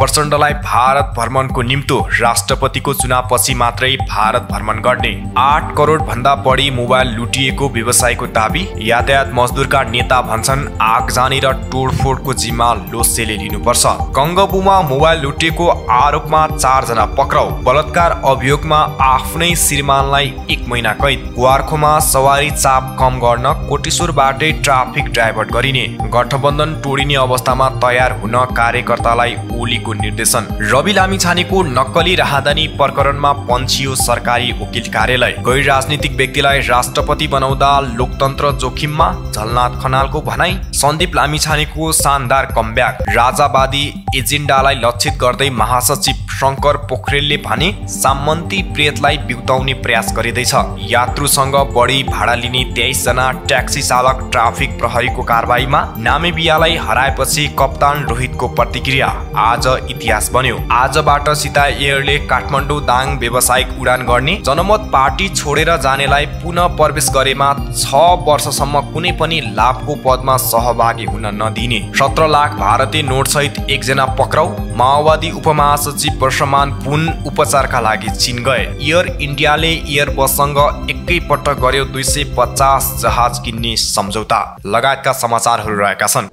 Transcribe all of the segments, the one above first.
प्रचण्डलाई भारत भ्रमणको निम्तो राष्ट्रपतिको चुनावपछि मात्रै भारत भ्रमण गर्ने आठ करोड भन्दा बढी मोबाइल लुटिएको व्यवसायको दावी यातायात मजदुरका नेता भन्छन् आगजानी र तोडफोडको जिम्मा लोसेले लिनुपर्छ कङ्गबुमा मोबाइल लुटिएको आरोपमा चारजना पक्राउ बलात्कार अभियोगमा आफ्नै श्रीमानलाई एक महिना कैद वार्खोमा सवारी चाप कम गर्न कोटेश्वरबाटै ट्राफिक डाइभर्ट गरिने गठबन्धन तोडिने अवस्थामा तयार हुन कार्यकर्तालाई ओली समितिको निर्देशन रवि लामिछानेको नक्कली राहदानी प्रकरणमा पन्छियो सरकारी वकिल कार्यालय गैर राजनीतिक व्यक्तिलाई राष्ट्रपति बनाउँदा लोकतन्त्र जोखिममा झलनाथ खनालको भनाई सन्दीप लामिछानेको शानदार कमब्याक राजावादी एजेन्डालाई लक्षित गर्दै महासचिव शङ्कर पोखरेलले भने सामन्ती प्रेतलाई बिउताउने प्रयास गरिँदैछ यात्रुसँग बढी भाडा लिने तेइसजना ट्याक्सी चालक ट्राफिक प्रहरीको कारवाहीमा नामेबियालाई हराएपछि कप्तान रोहितको प्रतिक्रिया आज इतिहास बन्यो आजबाट सीता एयरले काठमाडौँ दाङ व्यावसायिक उडान गर्ने जनमत पार्टी छोडेर जानेलाई पुनः प्रवेश गरेमा छ वर्षसम्म कुनै पनि लाभको पदमा सहभागी हुन नदिने सत्र लाख भारतीय नोट सहित एकजना पक्राउ माओवादी उपमहासचिव वर्षमान पुन उपचारका लागि चिन गए एयर इन्डियाले एयरबससँग एकैपटक गर्यो दुई सय पचास जहाज किन्ने सम्झौता लगायतका समाचारहरू रहेका छन्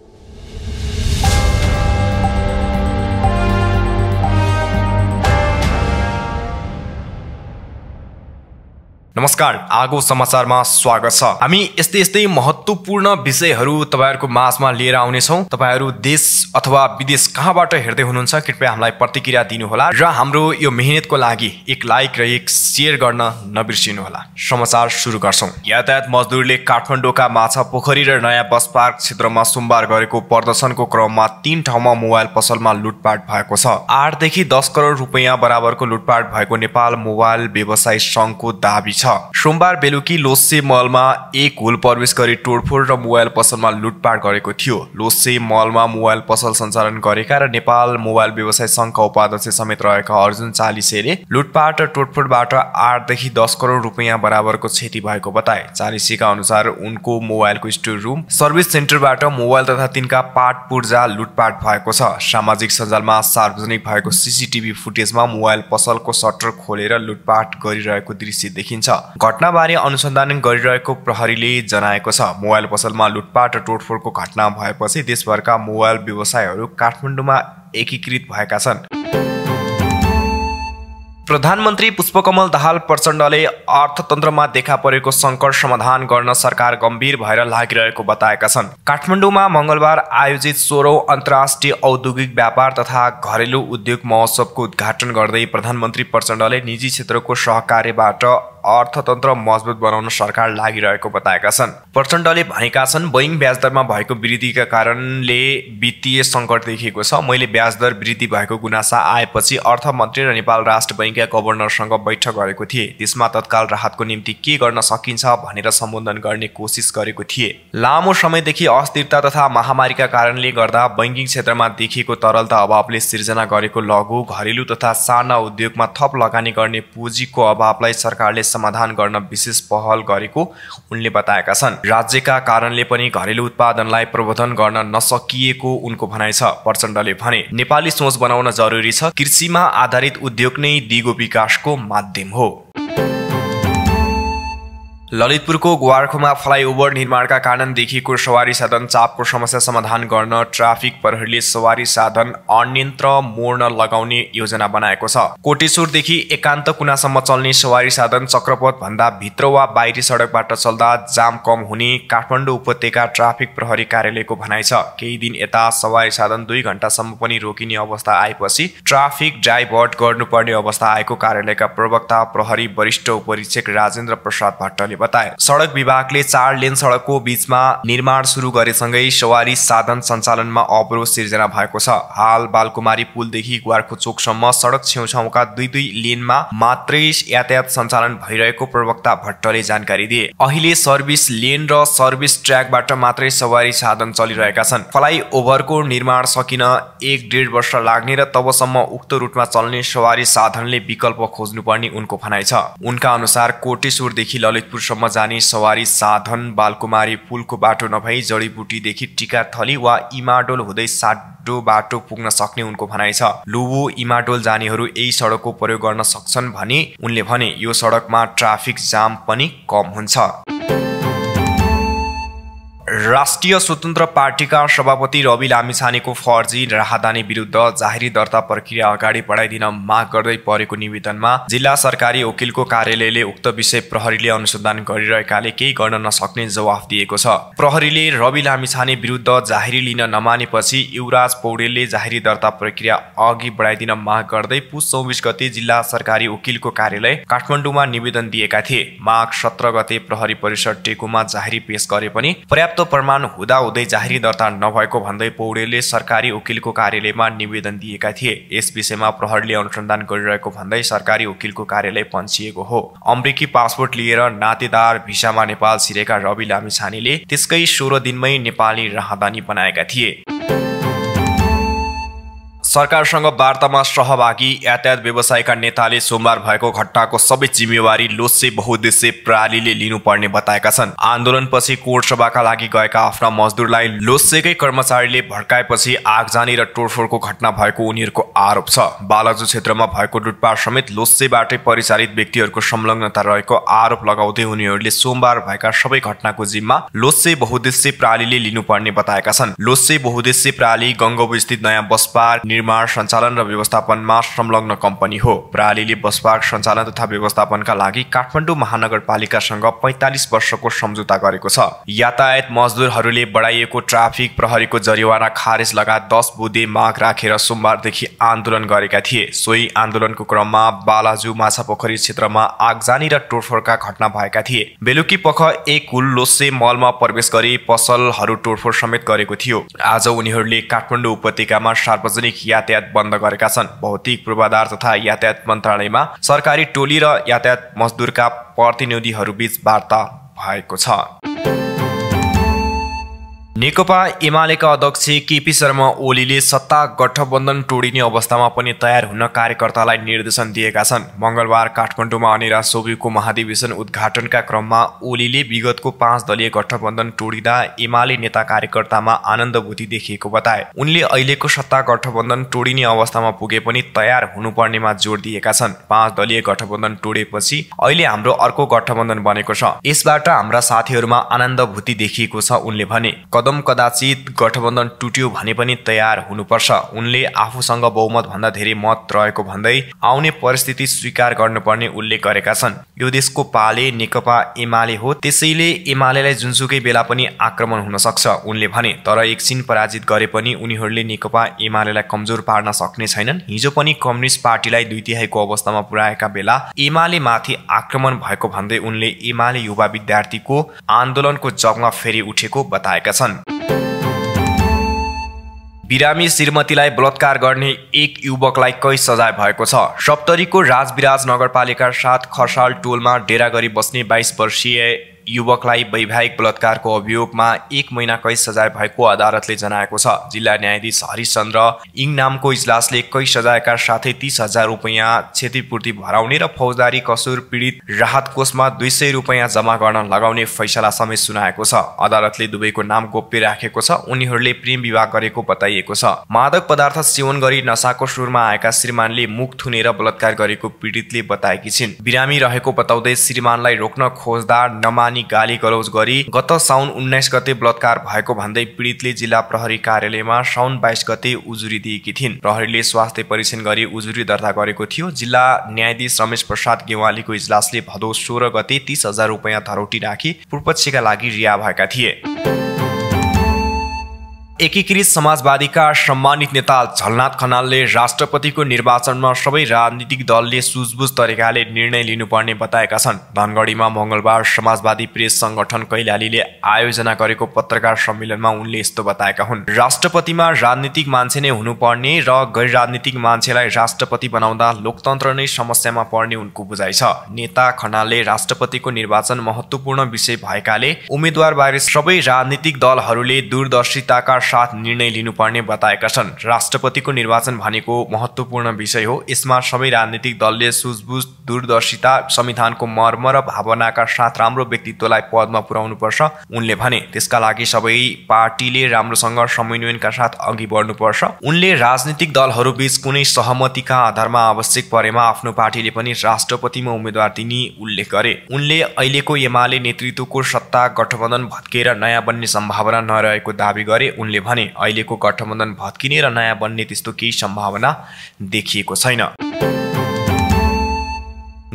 नमस्कार आगो समाचारमा स्वागत छ हामी यस्तै यस्तै महत्त्वपूर्ण विषयहरू तपाईँहरूको माझमा लिएर आउनेछौँ तपाईँहरू देश अथवा विदेश कहाँबाट हेर्दै हुनुहुन्छ कृपया हामीलाई प्रतिक्रिया दिनुहोला र हाम्रो यो मेहनतको लागि एक लाइक र एक सेयर गर्न नबिर्सिनुहोला समाचार सुरु गर्छौँ यातायात मजदुरले काठमाडौँका माछा पोखरी र नयाँ बस पार्क क्षेत्रमा सोमबार गरेको प्रदर्शनको क्रममा तीन ठाउँमा मोबाइल पसलमा लुटपाट भएको छ आठदेखि दस करोड रुपियाँ बराबरको लुटपाट भएको नेपाल मोबाइल व्यवसाय सङ्घको दावी छ छ सोमबार बेलुकी लोसे मलमा एक होल प्रवेश गरी तोडफोड र मोबाइल पसलमा लुटपाट गरेको थियो लोसे मलमा मोबाइल पसल सञ्चालन गरेका र नेपाल मोबाइल व्यवसाय संघका उपाध्यक्ष समेत रहेका अर्जुन चालिसेले लुटपाट र तोडफोडबाट आठदेखि दस करोड रुपियाँ बराबरको क्षति भएको बताए चालिसेका अनुसार उनको मोबाइलको स्टोर रुम सर्भिस सेन्टरबाट मोबाइल तथा तिनका पाट पूर्जा लुटपाट भएको छ सामाजिक सञ्जालमा सार्वजनिक भएको सिसिटिभी फुटेजमा मोबाइल पसलको सटर खोलेर लुटपाट गरिरहेको दृश्य देखिन्छ घटनाबारे अनुसन्धान गरिरहेको प्रहरीले जनाएको छ मोबाइल पसलमा लुटपाट र तोडफोडको घटना भएपछि देशभरका मोबाइल व्यवसायहरू काठमाडौँमा एकीकृत भएका छन् प्रधानमन्त्री पुष्पकमल दाहाल प्रचण्डले अर्थतन्त्रमा देखा परेको सङ्कट समाधान गर्न सरकार गम्भीर भएर लागिरहेको बताएका छन् काठमाडौँमा मङ्गलबार आयोजित सोह्रौँ अन्तर्राष्ट्रिय औद्योगिक व्यापार तथा घरेलु उद्योग महोत्सवको उद्घाटन गर्दै प्रधानमन्त्री प्रचण्डले निजी क्षेत्रको सहकार्यबाट अर्थतन्त्र मजबुत बनाउन सरकार लागिरहेको बताएका छन् प्रचण्डले भनेका छन् बैङ्क ब्याजदरमा भएको वृद्धिका कारणले वित्तीय सङ्कट देखिएको छ मैले ब्याजदर वृद्धि भएको गुनासा आएपछि अर्थमन्त्री र नेपाल राष्ट्र बैङ्कका गभर्नरसँग बैठक गरेको थिएँ त्यसमा तत्काल राहतको निम्ति के गर्न सकिन्छ भनेर सम्बोधन गर्ने कोसिस गरेको थिए लामो समयदेखि अस्थिरता तथा महामारीका कारणले गर्दा बैङ्किङ क्षेत्रमा देखिएको तरलता अभावले सिर्जना गरेको लघु घरेलु तथा साना उद्योगमा थप लगानी गर्ने पुँजीको अभावलाई सरकारले समाधान गर्न विशेष पहल गरेको उनले बताएका छन् राज्यका कारणले पनि घरेलु उत्पादनलाई प्रबोधन गर्न नसकिएको उनको भनाइ छ प्रचण्डले भने नेपाली सोच बनाउन जरुरी छ कृषिमा आधारित उद्योग नै दिगो विकासको माध्यम हो ललितपुरको ग्वार्खोमा फ्लाइओभर निर्माणका कारण देखिएको सवारी साधन चापको समस्या समाधान गर्न ट्राफिक प्रहरीले सवारी साधन अनियन्त्र मोड्न लगाउने योजना बनाएको छ कोटेश्वरदेखि एकान्त कुनासम्म चल्ने सवारी साधन चक्रपथ भन्दा भित्र वा बाहिरी सडकबाट चल्दा जाम कम हुने काठमाडौँ उपत्यका ट्राफिक प्रहरी कार्यालयको भनाइ छ केही दिन यता सवारी साधन दुई घन्टासम्म पनि रोकिने अवस्था आएपछि ट्राफिक डाइभर्ट गर्नुपर्ने अवस्था आएको कार्यालयका प्रवक्ता प्रहरी वरिष्ठ उपरीक्षक राजेन्द्र प्रसाद भट्टले बताए सडक विभागले चार लेन सडकको बीचमा निर्माण सुरु गरेसँगै सवारी साधन सञ्चालनमा अवरोध सिर्जना भएको छ हाल बालकुमारी पुलदेखि ग्वारको चोकसम्म सडक छेउछाउका दुई दुई लेनमा मात्रै यातायात सञ्चालन भइरहेको प्रवक्ता भट्टले जानकारी दिए अहिले सर्भिस लेन र सर्भिस ट्र्याकबाट मात्रै सवारी साधन चलिरहेका छन् फ्लाइओभरको निर्माण सकिन एक डेढ वर्ष लाग्ने र तबसम्म उक्त रूटमा चल्ने सवारी साधनले विकल्प खोज्नुपर्ने उनको भनाइ छ उनका अनुसार कोटेश्वरदेखि ललितपुर पुलसम्म जाने सवारी साधन बालकुमारी पुलको बाटो नभई जडीबुटीदेखि टिका थली वा इमाडोल हुँदै साडो बाटो पुग्न सक्ने उनको भनाइ छ लुबो इमाडोल जानेहरू यही सडकको प्रयोग गर्न सक्छन् भने उनले भने यो सडकमा ट्राफिक जाम पनि कम हुन्छ राष्ट्रिय स्वतन्त्र पार्टीका सभापति रवि लामिछानेको फर्जी राहदानी विरुद्ध जाहेरी दर्ता प्रक्रिया अगाडि बढाइदिन माग गर्दै परेको निवेदनमा जिल्ला सरकारी वकिलको कार्यालयले उक्त विषय प्रहरीले अनुसन्धान गरिरहेकाले केही गर्न नसक्ने जवाफ दिएको छ प्रहरीले रवि लामिछाने विरुद्ध जाहेरी लिन नमानेपछि युवराज पौडेलले जाहेरी दर्ता प्रक्रिया अघि बढाइदिन माग गर्दै पुस चौबिस गते जिल्ला सरकारी वकिलको कार्यालय काठमाडौँमा निवेदन दिएका थिए माघ सत्र गते प्रहरी परिषद टेकुमा जाहेरी पेश गरे पनि पर्याप्त रहेको प्रमाण हुँदाहुँदै जाहेरी दर्ता नभएको भन्दै पौडेलले सरकारी वकिलको कार्यालयमा निवेदन दिएका थिए यस विषयमा प्रहरले अनुसन्धान गरिरहेको भन्दै सरकारी वकिलको कार्यालय पन्सिएको हो अमेरिकी पासपोर्ट लिएर नातेदार भिसामा नेपाल सिरेका रवि लामिछानेले त्यसकै सोह्र दिनमै नेपाली राहदानी बनाएका थिए सरकारसँग वार्तामा सहभागी यातायात व्यवसायका नेताले सोमबार भएको घटनाको सबै जिम्मेवारी लोसे बहुद्देश्य प्रणालीले लिनुपर्ने बताएका छन् आन्दोलनपछि कोर्ट सभाका लागि गएका आफ्ना मजदुरलाई लोसेकै कर्मचारीले भड्काएपछि आगजानी र तोडफोडको घटना भएको उनीहरूको आरोप छ बालाजु क्षेत्रमा भएको लुटपाट समेत लोसेबाटै परिचालित व्यक्तिहरूको संलग्नता रहेको आरोप लगाउँदै उनीहरूले सोमबार भएका सबै घटनाको जिम्मा लोसे बहुद्देश्य प्रणालीले लिनुपर्ने बताएका छन् लोसे बहुद्देश्य प्रणाली गङ्गोबस्थित स्थित नयाँ बस निर्माण सञ्चालन र व्यवस्थापनमा संलग्न कम्पनी हो प्रालीले पार्क सञ्चालन तथा व्यवस्थापनका लागि काठमाडौँ महानगरपालिकासँग पैँतालिस वर्षको सम्झौता गरेको छ यातायात मजदुरहरूले बढाइएको ट्राफिक प्रहरीको जरिवाना खारेज लगायत दस बुधे माग राखेर सोमबारदेखि आन्दोलन गरेका थिए सोही आन्दोलनको क्रममा बालाजु माछा पोखरी क्षेत्रमा आगजानी र टोडफोडका घटना भएका थिए बेलुकी पख एक कुल लोसे मलमा प्रवेश गरी पसलहरू तोडफोड समेत गरेको थियो आज उनीहरूले काठमाडौँ उपत्यकामा सार्वजनिक यातायात बन्द गरेका छन् भौतिक पूर्वाधार तथा यातायात मन्त्रालयमा सरकारी टोली र यातायात मजदुरका प्रतिनिधिहरूबीच वार्ता भएको छ नेकपा एमालेका अध्यक्ष केपी शर्मा ओलीले सत्ता गठबन्धन टोडिने अवस्थामा पनि तयार हुन कार्यकर्तालाई निर्देशन दिएका छन् मङ्गलबार काठमाडौँमा अनिरा सोभिको महाधिवेशन उद्घाटनका क्रममा ओलीले विगतको पाँच दलीय गठबन्धन टोडिँदा एमाले नेता कार्यकर्तामा आनन्दभूति देखिएको बताए उनले अहिलेको सत्ता गठबन्धन टोडिने अवस्थामा पुगे पनि तयार हुनुपर्नेमा जोड दिएका छन् पाँच दलीय गठबन्धन टोडेपछि अहिले हाम्रो अर्को गठबन्धन बनेको छ यसबाट हाम्रा साथीहरूमा आनन्दभूति देखिएको छ उनले भने निगम कदाचित गठबन्धन टुट्यो भने पनि तयार हुनुपर्छ उनले आफूसँग बहुमतभन्दा धेरै मत रहेको भन्दै आउने परिस्थिति स्वीकार गर्नुपर्ने उल्लेख गरेका छन् यो देशको पाले नेकपा एमाले हो त्यसैले एमालेलाई जुनसुकै बेला पनि आक्रमण हुन सक्छ उनले भने तर एकछिन पराजित गरे पनि उनीहरूले नेकपा एमालेलाई कमजोर पार्न सक्ने छैनन् हिजो पनि कम्युनिस्ट पार्टीलाई दुई तिहाईको अवस्थामा पुर्याएका बेला एमाले माथि आक्रमण भएको भन्दै उनले एमाले युवा विद्यार्थीको आन्दोलनको जगमा फेरि उठेको बताएका छन् छन् बिरामी श्रीमतीलाई बलात्कार गर्ने एक युवकलाई कै सजाय भएको छ सप्तरीको राजविराज नगरपालिका साथ खरसाल टोलमा डेरा गरी बस्ने बाइस वर्षीय युवकलाई वैवाहिक बलात्कारको अभियोगमा एक महिना कैद सजाय भएको अदालतले जनाएको छ जिल्ला न्यायाधीश हरिशन्द्र इङ नामको इजलासले कैद सजायका साथै तिस हजार रुपियाँ क्षतिपूर्ति भराउने र फौजदारी कसुर पीडित राहत कोषमा दुई सय रुपियाँ जम्मा गर्न लगाउने फैसला समेत सुनाएको छ अदालतले दुवैको नाम गोप्य राखेको छ उनीहरूले प्रेम विवाह गरेको बताइएको छ मादक पदार्थ सेवन गरी नसाको सुरमा आएका श्रीमानले मुख थुनेर बलात्कार गरेको पीडितले बताएकी छिन् बिरामी रहेको बताउँदै श्रीमानलाई रोक्न खोज्दा नमा अनि गाली गलौज गरी गत साउन उन्नाइस गते बलात्कार भएको भन्दै पीडितले जिल्ला प्रहरी कार्यालयमा साउन बाइस गते उजुरी दिएकी थिइन् प्रहरीले स्वास्थ्य परीक्षण गरी उजुरी दर्ता गरेको थियो जिल्ला न्यायाधीश रमेश प्रसाद गेवालीको इजलासले भदौ सोह्र गते तीस हजार रुपियाँ धरोटी राखी पूर्वपक्षका लागि रिहा भएका थिए एकीकृत समाजवादीका सम्मानित नेता झलनाथ खनालले राष्ट्रपतिको निर्वाचनमा सबै राजनीतिक दलले सुझबुझ तरिकाले निर्णय लिनुपर्ने बताएका छन् धनगढीमा मङ्गलबार समाजवादी प्रेस सङ्गठन कैलालीले आयोजना गरेको पत्रकार सम्मेलनमा उनले यस्तो बताएका हुन् राष्ट्रपतिमा राजनीतिक मान्छे नै हुनुपर्ने र गैर राजनीतिक मान्छेलाई राष्ट्रपति बनाउँदा लोकतन्त्र नै समस्यामा पर्ने उनको बुझाइ छ नेता खनालले राष्ट्रपतिको निर्वाचन महत्त्वपूर्ण विषय भएकाले उम्मेद्वारबारे सबै राजनीतिक दलहरूले दूरदर्शिताका साथ निर्णय लिनुपर्ने बताएका छन् राष्ट्रपतिको निर्वाचन भनेको महत्त्वपूर्ण विषय हो यसमा सबै राजनीतिक दलले सुझबुझ दूरदर्शिता संविधानको मर्म र भावनाका साथ राम्रो व्यक्तित्वलाई पदमा पुर्याउनुपर्छ उनले भने त्यसका लागि सबै पार्टीले राम्रोसँग समन्वयनका साथ अघि बढ्नुपर्छ उनले राजनीतिक दलहरू बीच कुनै सहमतिका आधारमा आवश्यक परेमा आफ्नो पार्टीले पनि राष्ट्रपतिमा उम्मेद्वार दिने उल्लेख गरे उनले अहिलेको एमाले नेतृत्वको सत्ता गठबन्धन भत्केर नयाँ बन्ने सम्भावना नरहेको दावी गरे उनले उनले भने अहिलेको गठबन्धन भत्किने र नयाँ बन्ने त्यस्तो केही सम्भावना देखिएको छैन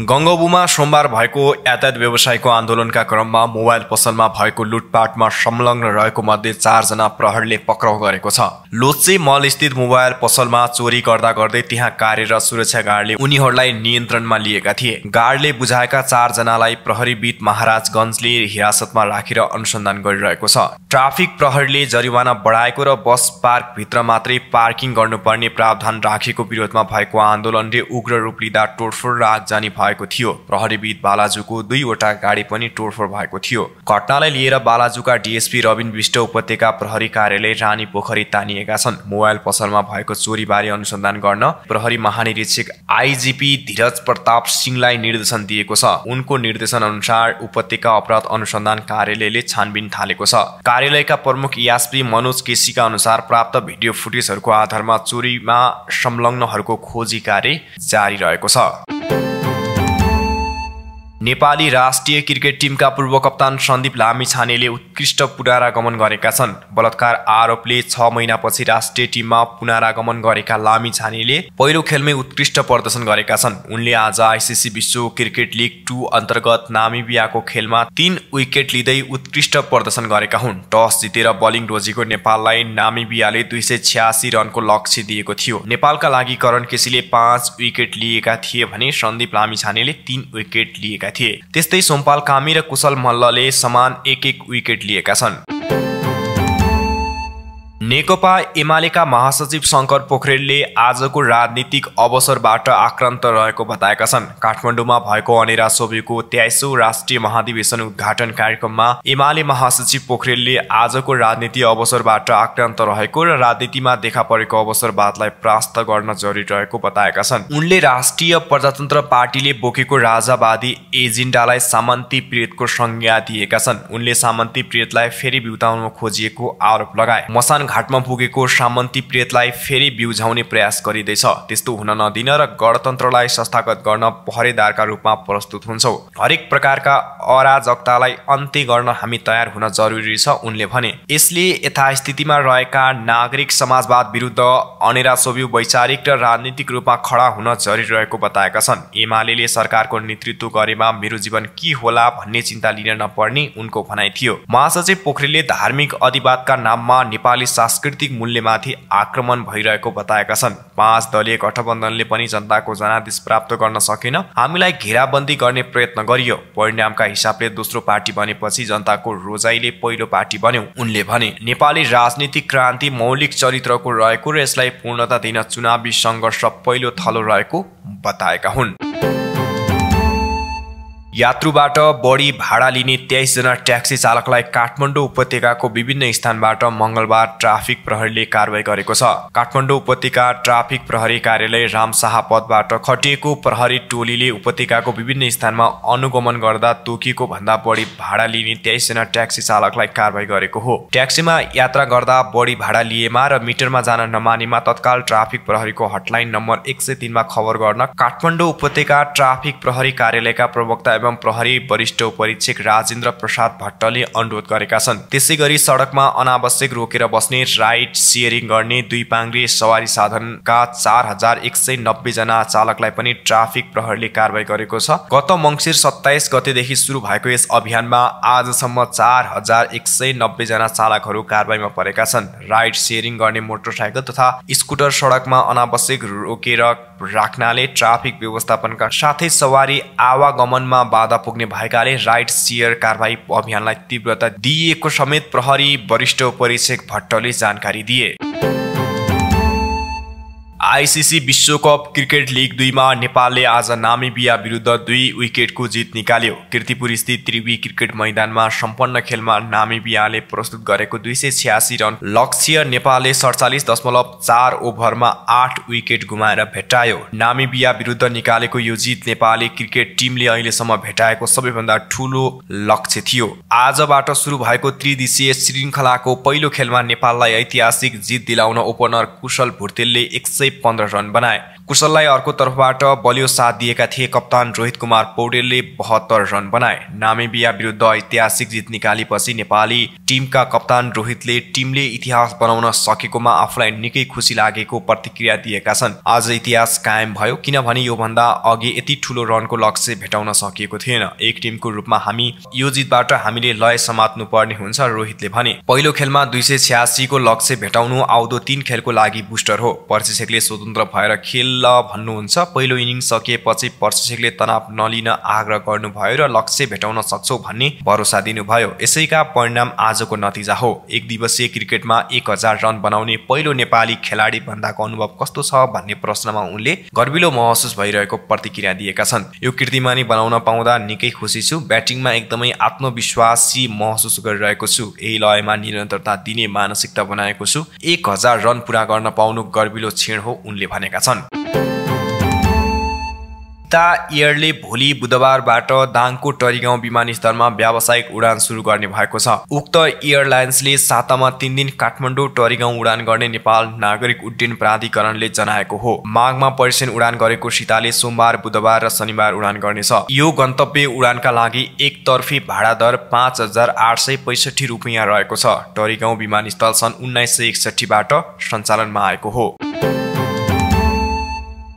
गङ्गबुमा सोमबार भएको यातायात व्यवसायको आन्दोलनका क्रममा मोबाइल पसलमा भएको लुटपाटमा संलग्न रहेको मध्ये चारजना प्रहरले पक्राउ गरेको छ लोचे मल स्थित मोबाइल पसलमा चोरी गर्दा गर्दै त्यहाँ कार्यरत सुरक्षा गार्डले उनीहरूलाई नियन्त्रणमा लिएका थिए गार्डले बुझाएका चारजनालाई प्रहरी बिट महाराजगञ्जले हिरासतमा राखेर अनुसन्धान गरिरहेको छ ट्राफिक प्रहरीले जरिवाना बढाएको र बस पार्कभित्र मात्रै पार्किङ गर्नुपर्ने प्रावधान राखेको विरोधमा भएको आन्दोलनले उग्र रूप लिँदा तोडफोड र आगजानी भएको थियो प्रहरीविद बालाजुको दुईवटा गाडी पनि तोडफोड भएको थियो घटनालाई लिएर बालाजुका डिएसपी रविन विष्ट उपत्यका प्रहरी कार्यालय रानी पोखरी तानिएका छन् मोबाइल पसलमा भएको चोरीबारे अनुसन्धान गर्न प्रहरी महानिरीक्षक आइजिपी धीरज प्रताप सिंहलाई निर्देशन दिएको छ उनको निर्देशन अनुसार उपत्यका अपराध अनुसन्धान कार्यालयले छानबिन थालेको छ कार्यालयका प्रमुख यास्पी मनोज केसीका अनुसार प्राप्त भिडियो फुटेजहरूको आधारमा चोरीमा संलग्नहरूको खोजी कार्य जारी रहेको छ नेपाली राष्ट्रिय क्रिकेट टिमका पूर्व कप्तान सन्दीप लामिछानेले उत्कृष्ट पुनरागमन गरेका छन् बलात्कार आरोपले छ महिनापछि राष्ट्रिय टिममा पुनरागमन गरेका लामिछानेले पहिलो खेलमै उत्कृष्ट प्रदर्शन गरेका छन् उनले आज आइसिसी विश्व क्रिकेट लिग टू अन्तर्गत नामिबियाको खेलमा तीन विकेट लिँदै उत्कृष्ट प्रदर्शन गरेका हुन् टस जितेर बलिङ रोजेको नेपाललाई नामिबियाले दुई रनको लक्ष्य दिएको थियो नेपालका लागि करण केसीले पाँच विकेट लिएका थिए भने सन्दीप लामिछानेले तीन विकेट लिएका थिए त्यस्तै सोमपाल कामी र कुशल मल्लले समान एक एक विकेट लिएका छन् नेकपा एमालेका महासचिव शङ्कर पोखरेलले आजको राजनीतिक अवसरबाट आक्रान्त रहेको बताएका छन् काठमाडौँमा भएको अनेरा सोभिको तेइसौँ राष्ट्रिय महाधिवेशन उद्घाटन कार्यक्रममा एमाले महासचिव पोखरेलले आजको राजनीति अवसरबाट आक्रान्त रहेको र राजनीतिमा देखा परेको अवसरवादलाई प्रास्त गर्न जरुरी रहेको बताएका छन् उनले राष्ट्रिय प्रजातन्त्र पार्टीले बोकेको राजावादी एजेन्डालाई सामन्ती प्रियतको संज्ञा दिएका छन् उनले सामन्ती प्रियतलाई फेरि बिउताउन खोजिएको आरोप लगाए मसान घाटमा पुगेको सामन्ती प्रेतलाई फेरि बिउझाउने प्रयास गरिँदैछ त्यस्तो हुन नदिन र गणतन्त्रलाई संस्थागत गर्न पहरेदारका रूपमा प्रस्तुत हुन्छौ हरेक प्रकारका अराजकतालाई अन्त्य गर्न हामी तयार हुन जरुरी छ उनले भने यसले यथास्थितिमा रहेका नागरिक समाजवाद विरुद्ध सोभि वैचारिक र राजनीतिक रूपमा खडा हुन जरुरी रहेको बताएका छन् एमाले सरकारको नेतृत्व गरेमा मेरो जीवन के होला भन्ने चिन्ता लिन नपर्ने उनको भनाइ थियो महासचिव पोखरेलले धार्मिक अधिवादका नाममा नेपाली सांस्कृतिक मूल्यमाथि आक्रमण भइरहेको बताएका छन् पाँच दलीय गठबन्धनले पनि जनताको जनादेश प्राप्त गर्न सकेन हामीलाई घेराबन्दी गर्ने प्रयत्न गरियो परिणामका हिसाबले दोस्रो पार्टी बनेपछि जनताको रोजाइले पहिलो पार्टी बन्यो उनले भने नेपाली राजनीतिक क्रान्ति मौलिक चरित्रको रहेको र यसलाई पूर्णता दिन चुनावी सङ्घर्ष पहिलो थलो रहेको बताएका हुन् यात्रुबाट बढी भाडा लिने तेइसजना ट्याक्सी चालकलाई काठमाडौँ उपत्यकाको विभिन्न स्थानबाट मङ्गलबार ट्राफिक प्रहरीले कारवाही गरेको छ काठमाडौँ उपत्यका ट्राफिक प्रहरी कार्यालय रामशाह पदबाट खटिएको प्रहरी टोलीले उपत्यकाको विभिन्न स्थानमा अनुगमन गर्दा तोकिएको भन्दा बढी भाडा लिने तेइसजना ट्याक्सी चालकलाई कारवाही गरेको हो ट्याक्सीमा यात्रा गर्दा बढी भाडा लिएमा र मिटरमा जान नमानेमा तत्काल ट्राफिक प्रहरीको हटलाइन नम्बर एक सय तिनमा खबर गर्न काठमाडौँ उपत्यका ट्राफिक प्रहरी कार्यालयका प्रवक्ता एवं एवं प्रहरी वरिष्ठ परीक्षक राजेन्द्र प्रसाद भट्टले अनुरोध गरेका छन् त्यसै सडकमा अनावश्यक रोकेर बस्ने राइड सेयरिङ गर्ने दुई पाङ्ग्रे सवारी साधनका चार हजार एक सय नब्बेजना चालकलाई पनि ट्राफिक प्रहरीले कारवाही गरेको छ गत मङ्सिर सत्ताइस गतेदेखि सुरु भएको यस अभियानमा आजसम्म चार हजार एक सय नब्बेजना चालकहरू कारवाहीमा परेका छन् राइड सेयरिङ गर्ने मोटरसाइकल तथा स्कुटर सडकमा अनावश्यक रोकेर राख्नाले ट्राफिक व्यवस्थापनका साथै सवारी आवागमनमा बाधा पुग्ने भएकाले राइट सियर कारवाही अभियानलाई तीव्रता दिइएको समेत प्रहरी वरिष्ठ परीक्षक भट्टले जानकारी दिए आइसिसी विश्वकप क्रिकेट लिग दुईमा नेपालले आज नामिबिया विरुद्ध दुई विकेटको जित निकाल्यो किर्तिपुर स्थित त्रिवी क्रिकेट मैदानमा सम्पन्न खेलमा नामिबियाले प्रस्तुत गरेको दुई सय छ्यासी रन लक्ष्य नेपालले सडचालिस दशमलव चार ओभरमा आठ विकेट गुमाएर भेटायो नामिबिया विरुद्ध निकालेको यो जित नेपाली क्रिकेट टिमले अहिलेसम्म भेटाएको सबैभन्दा ठूलो लक्ष्य थियो आजबाट सुरु भएको त्रिदेशीय श्रृङ्खलाको पहिलो खेलमा नेपाललाई ऐतिहासिक जित दिलाउन ओपनर कुशल भुर्तेलले एक सय पंद्रह रन बनाए कुशललाई तर्फबाट बलियो साथ दिएका थिए कप्तान रोहित कुमार पौडेलले बहत्तर रन बनाए नामेबिया विरुद्ध ऐतिहासिक जित निकालेपछि नेपाली टिमका कप्तान रोहितले टिमले इतिहास बनाउन सकेकोमा आफूलाई निकै खुसी लागेको प्रतिक्रिया दिएका छन् आज इतिहास कायम भयो किनभने योभन्दा अघि यति ठुलो रनको लक्ष्य भेटाउन सकिएको थिएन एक टिमको रूपमा हामी यो जितबाट हामीले लय समात्नु पर्ने हुन्छ रोहितले भने पहिलो खेलमा दुई सय छ्यासीको लक्ष्य भेटाउनु आउँदो तीन खेलको लागि बुस्टर हो प्रशिक्षकले स्वतन्त्र भएर खेल ल भन्नुहुन्छ पहिलो इनिङ सकिएपछि प्रशिक्षकले तनाव नलिन आग्रह गर्नुभयो र लक्ष्य भेटाउन सक्छौ भन्ने भरोसा दिनुभयो यसैका परिणाम आजको नतिजा हो एक दिवसीय क्रिकेटमा एक हजार रन बनाउने पहिलो नेपाली खेलाडी भन्दाको अनुभव कस्तो छ भन्ने प्रश्नमा उनले गर्विलो महसुस भइरहेको प्रतिक्रिया दिएका छन् यो कृतिमानी बनाउन पाउँदा निकै खुसी छु ब्याटिङमा एकदमै आत्मविश्वासी महसुस गरिरहेको छु यही लयमा निरन्तरता दिने मानसिकता बनाएको छु एक हजार रन पुरा गर्न पाउनु गर्विलो क्षण हो उनले भनेका छन् ता एयरले भोलि बुधबारबाट दाङको टरीगाउँ विमानस्थलमा व्यावसायिक उडान सुरु गर्ने भएको छ उक्त एयरलाइन्सले सातामा तिन दिन काठमाडौँ टरीगाउँ उडान गर्ने नेपाल नागरिक उड्डयन प्राधिकरणले जनाएको हो माघमा परीक्षण उडान गरेको सीताले सोमबार बुधबार र शनिबार उडान गर्नेछ यो गन्तव्य उडानका लागि एकतर्फी भाडा दर पाँच हजार आठ सय पैँसठी रुपियाँ रहेको छ टरीगाउँ विमानस्थल सन् उन्नाइस सय एकसठीबाट सञ्चालनमा आएको हो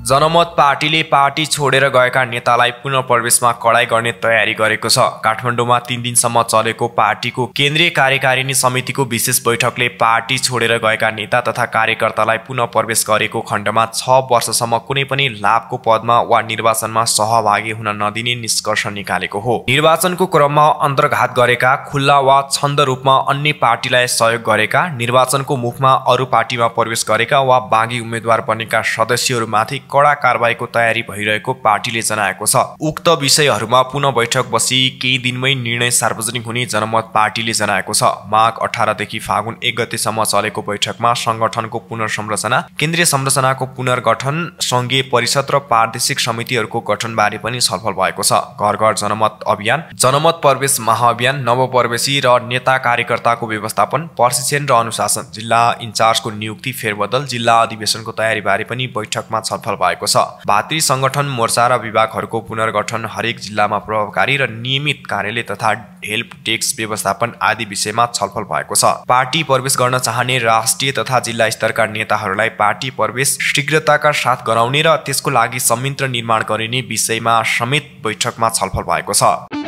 जनमत पार्टीले पार्टी छोडेर गएका नेतालाई पुनः प्रवेशमा कडाई गर्ने तयारी गरेको छ काठमाडौँमा तिन दिनसम्म चलेको पार्टीको केन्द्रीय कार्यकारिणी समितिको विशेष बैठकले पार्टी छोडेर गएका नेता तथा कार्यकर्तालाई पुनः प्रवेश गरेको खण्डमा छ वर्षसम्म कुनै पनि लाभको पदमा वा निर्वाचनमा सहभागी हुन नदिने निष्कर्ष निकालेको हो निर्वाचनको क्रममा अन्तर्घात गरेका खुल्ला वा छन्द रूपमा अन्य पार्टीलाई सहयोग गरेका निर्वाचनको मुखमा अरू पार्टीमा प्रवेश गरेका वा बाँकी उम्मेद्वार बनेका सदस्यहरूमाथि कडा कारवाहीको तयारी भइरहेको पार्टीले जनाएको छ उक्त विषयहरूमा पुनः बैठक बसी केही दिनमै निर्णय सार्वजनिक हुने जनमत पार्टीले जनाएको छ माघ अठारदेखि फागुन एक गतेसम्म चलेको बैठकमा संगठनको पुनर्संरचना केन्द्रीय संरचनाको पुनर्गठन सङ्घीय परिषद र प्रादेशिक समितिहरूको गठनबारे पनि छलफल भएको छ घर घर जनमत अभियान जनमत प्रवेश महाअभियान नवप्रवेशी र नेता कार्यकर्ताको व्यवस्थापन प्रशिक्षण र अनुशासन जिल्ला इन्चार्जको नियुक्ति फेरबदल जिल्ला अधिवेशनको तयारीबारे पनि बैठकमा छलफल भएको छ भातृ सङ्गठन मोर्चा र विभागहरूको पुनर्गठन हरेक जिल्लामा प्रभावकारी र नियमित कार्यालय तथा हेल्प डेस्क व्यवस्थापन आदि विषयमा छलफल भएको छ पार्टी प्रवेश गर्न चाहने राष्ट्रिय तथा जिल्ला स्तरका नेताहरूलाई पार्टी प्रवेश शीघ्रताका साथ गराउने र त्यसको लागि संयन्त्र निर्माण गरिने विषयमा समेत बैठकमा छलफल भएको छ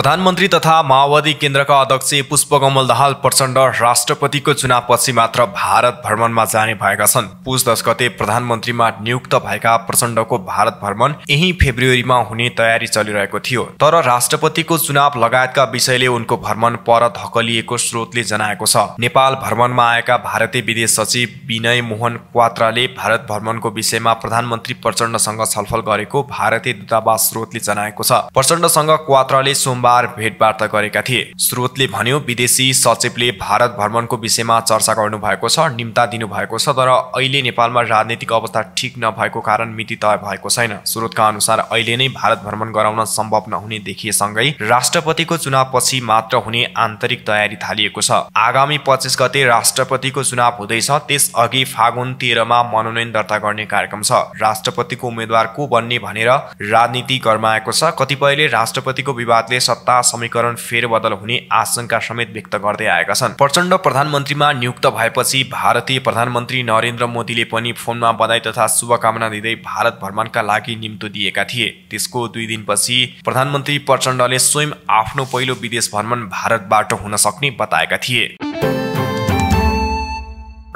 प्रधानमन्त्री तथा माओवादी केन्द्रका अध्यक्ष पुष्पकमल दाहाल प्रचण्ड राष्ट्रपतिको चुनावपछि मात्र भारत भ्रमणमा जाने भएका छन् पुष दस गते प्रधानमन्त्रीमा नियुक्त भएका प्रचण्डको भारत भ्रमण यही फेब्रुअरीमा हुने तयारी चलिरहेको थियो तर राष्ट्रपतिको चुनाव लगायतका विषयले उनको भ्रमण पर धकलिएको स्रोतले जनाएको छ नेपाल भ्रमणमा आएका भारतीय विदेश सचिव विनय मोहन क्वात्राले भारत भ्रमणको विषयमा प्रधानमन्त्री प्रचण्डसँग छलफल गरेको भारतीय दूतावास स्रोतले जनाएको छ प्रचण्डसँग क्वात्राले सोमबार बार भेटवार्ता गरेका थिए स्रोतले भन्यो विदेशी सचिवले भारत भ्रमणको विषयमा चर्चा गर्नुभएको छ निम्ता दिनुभएको छ तर अहिले नेपालमा राजनीतिक अवस्था ठिक नभएको कारण मिति तय भएको छैन स्रोतका अनुसार अहिले नै भारत भ्रमण गराउन सम्भव नहुने देखिएसँगै राष्ट्रपतिको चुनावपछि मात्र हुने आन्तरिक तयारी थालिएको छ आगामी पच्चिस गते राष्ट्रपतिको चुनाव हुँदैछ त्यसअघि फागुन तेह्रमा मनोनयन दर्ता गर्ने कार्यक्रम छ राष्ट्रपतिको उम्मेद्वार को बन्ने भनेर राजनीति गर्माएको छ कतिपयले राष्ट्रपतिको विवादले सत्ता समीकरण फेरबदल हुने आशंका समेत व्यक्त गर्दै आएका छन् प्रचण्ड प्रधानमन्त्रीमा नियुक्त भएपछि भारतीय प्रधानमन्त्री नरेन्द्र मोदीले पनि फोनमा बधाई तथा शुभकामना दिँदै भारत भ्रमणका लागि निम्तो दिएका थिए त्यसको दुई दिनपछि प्रधानमन्त्री प्रचण्डले स्वयं आफ्नो पहिलो विदेश भ्रमण भारतबाट हुन सक्ने बताएका थिए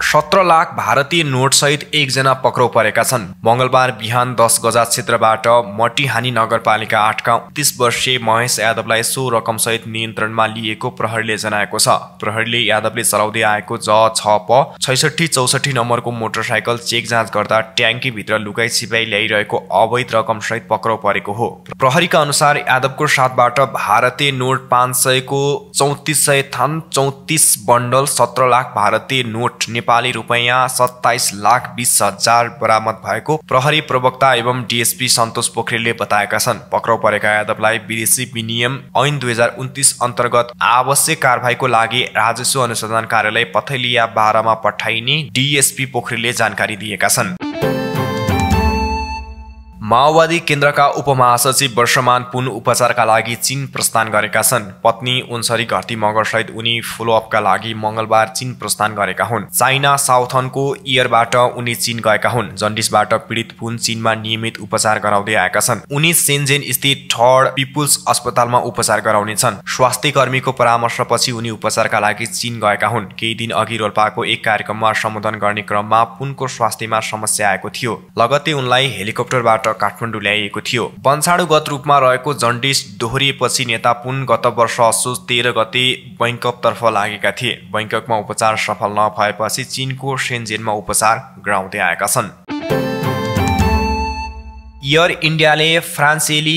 सत्र लाख भारतीय नोटसहित एकजना पक्राउ परेका छन् मङ्गलबार बिहान दस गजा क्षेत्रबाट मटिहानी नगरपालिका आठका उन्तिस वर्षीय महेश यादवलाई सो रकमसहित नियन्त्रणमा लिएको प्रहरीले जनाएको छ प्रहरीले यादवले चलाउँदै आएको ज छ प छैसठी चौसठी नम्बरको मोटरसाइकल चेक जाँच गर्दा ट्याङ्कीभित्र लुगाई छिपाई ल्याइरहेको अवैध रकमसहित पक्राउ परेको हो प्रहरीका अनुसार यादवको साथबाट भारतीय नोट पाँच सयको चौतिस सय थान चौतिस बन्डल सत्र लाख भारतीय नोट नेपाली रुपैयाँ सत्ताइस लाख बिस हजार बरामद भएको प्रहरी प्रवक्ता एवं डिएसपी सन्तोष पोखरेलले बताएका छन् पक्राउ परेका यादवलाई विदेशी विनियम ऐन दुई अन्तर्गत आवश्यक कारवाहीको लागि राजस्व अनुसन्धान कार्यालय पथैलिया बाह्रमा पठाइने डिएसपी पोखरेलले जानकारी दिएका छन् माओवादी केन्द्रका उपमहासचिव वर्षमान पुन उपचारका लागि चीन प्रस्थान गरेका छन् पत्नी उन्सरी घरती मगरसहित उनी फलोअपका लागि मङ्गलबार चीन प्रस्थान गरेका हुन् चाइना साउथनको इयरबाट उनी चीन गएका हुन् जन्डिसबाट पीडित पुन चीनमा नियमित उपचार गराउँदै आएका छन् उनी सेन्जेन स्थित थर्ड पिपुल्स अस्पतालमा उपचार गराउनेछन् स्वास्थ्य कर्मीको परामर्शपछि उनी उपचारका लागि चीन गएका हुन् केही दिन अघि रोल्पाको एक कार्यक्रममा सम्बोधन गर्ने क्रममा पुनको स्वास्थ्यमा समस्या आएको थियो लगत्तै उनलाई हेलिकप्टरबाट काठमाडौँ ल्याइएको थियो वंशाणुगत रूपमा रहेको जन्डिस दोहोरिएपछि नेता पुन गत वर्ष असोज तेह्र गते बैङ्ककतर्फ लागेका थिए बैङ्ककमा उपचार सफल नभएपछि चीनको सेन्जेनमा उपचार गराउँदै आएका छन् एयर इन्डियाले फ्रान्सेली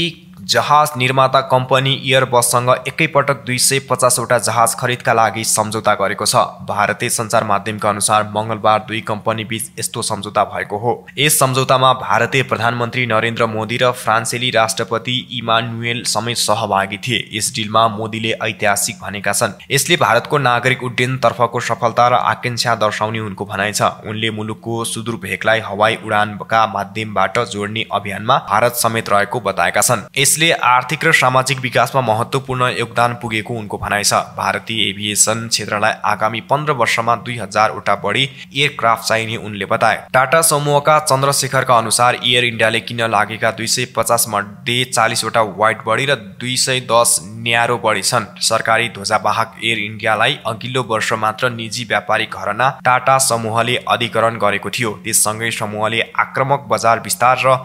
जहाज निर्माता कम्पनी इयरबससँग एकैपटक दुई सय पचासवटा जहाज खरिदका लागि सम्झौता गरेको छ भारतीय सञ्चार माध्यमका अनुसार मङ्गलबार दुई कम्पनी बीच यस्तो सम्झौता भएको हो यस सम्झौतामा भारतीय प्रधानमन्त्री नरेन्द्र मोदी र फ्रान्सेली राष्ट्रपति इमानुएल समेत सहभागी थिए यस डिलमा मोदीले ऐतिहासिक भनेका छन् यसले भारतको नागरिक उड्डयन तर्फको सफलता र आकांक्षा दर्शाउने उनको भनाइ छ उनले मुलुकको सुदूर भेकलाई हवाई उडानका माध्यमबाट जोड्ने अभियानमा भारत समेत रहेको बताएका छन् यसले आर्थिक र सामाजिक विकासमा महत्त्वपूर्ण योगदान पुगेको उनको भनाइ छ भारतीय एभिएसन क्षेत्रलाई आगामी पन्ध्र वर्षमा दुई हजारवटा बढी एयरक्राफ्ट चाहिने उनले बताए टाटा समूहका चन्द्रशेखरका अनुसार एयर इन्डियाले किन्न लागेका दुई सय पचास मध्ये चालिसवटा वाइट बढी र दुई सय दस न्यारो बढी छन् सरकारी ध्वजावाहक एयर इन्डियालाई अघिल्लो वर्ष मात्र निजी व्यापारिक घरना टाटा समूहले अधिकरण गरेको थियो त्यससँगै समूहले आक्रमक बजार विस्तार र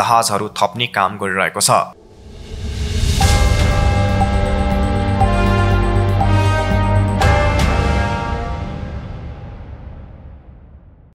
जहाजहरू थप्ने काम गरिरहेको छ